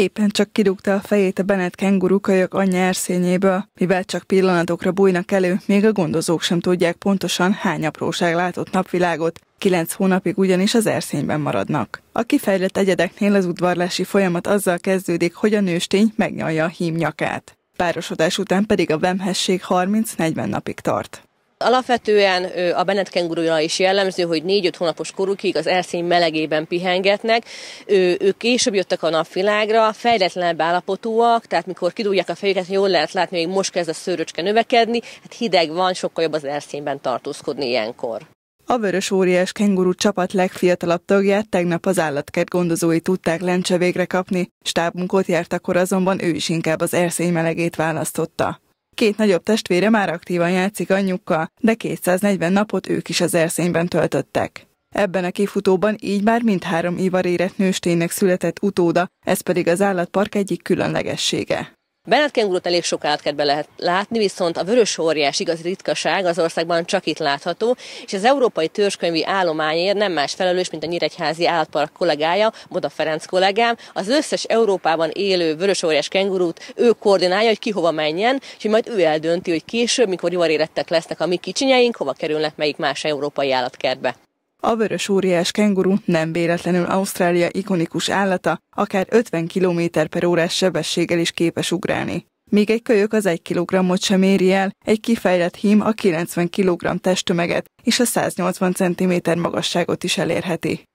Éppen csak kirúgta a fejét a benet kenguru kölyök anyja erszényéből, mivel csak pillanatokra bújnak elő, még a gondozók sem tudják pontosan hány apróság látott napvilágot, kilenc hónapig ugyanis az erszényben maradnak. A kifejlett egyedeknél az udvarlási folyamat azzal kezdődik, hogy a nőstény megnyalja a hím nyakát. Párosodás után pedig a vemhesség 30-40 napig tart. Alapvetően a Bennett kengurúra is jellemző, hogy 4-5 hónapos korukig az elszín melegében pihengetnek. Ő, ők később jöttek a napvilágra, fejletlenebb állapotúak, tehát mikor kidúlják a fejüket, jól lehet látni, hogy most kezd a szőröcske növekedni, hát hideg van, sokkal jobb az elszínben tartózkodni ilyenkor. A Vörös Óriás Kenguru csapat legfiatalabb tagját tegnap az állatkert gondozói tudták lencse végre kapni, stábmunkot járt akkor azonban ő is inkább az erszény melegét választotta. Két nagyobb testvére már aktívan játszik anyjukkal, de 240 napot ők is az erszényben töltöttek. Ebben a kifutóban így már mindhárom ivarérett érett nősténynek született utóda, ez pedig az állatpark egyik különlegessége. Bennett kengurut elég sok állatkertben lehet látni, viszont a vörös óriás igazi ritkaság az országban csak itt látható, és az európai törzskönyvi állományért nem más felelős, mint a Nyíregyházi Állatpark kollégája, Boda Ferenc kollégám. Az összes Európában élő vörös óriás kengurút ő koordinálja, hogy ki hova menjen, és majd ő eldönti, hogy később, mikor jó érettek lesznek a mi kicsinyeink, hova kerülnek melyik más európai állatkertbe. A vörös óriás kenguru nem véletlenül Ausztrália ikonikus állata, akár 50 km per órás sebességgel is képes ugrálni. Míg egy kölyök az 1 kg-ot sem éri el, egy kifejlett hím a 90 kg testtömeget és a 180 cm magasságot is elérheti.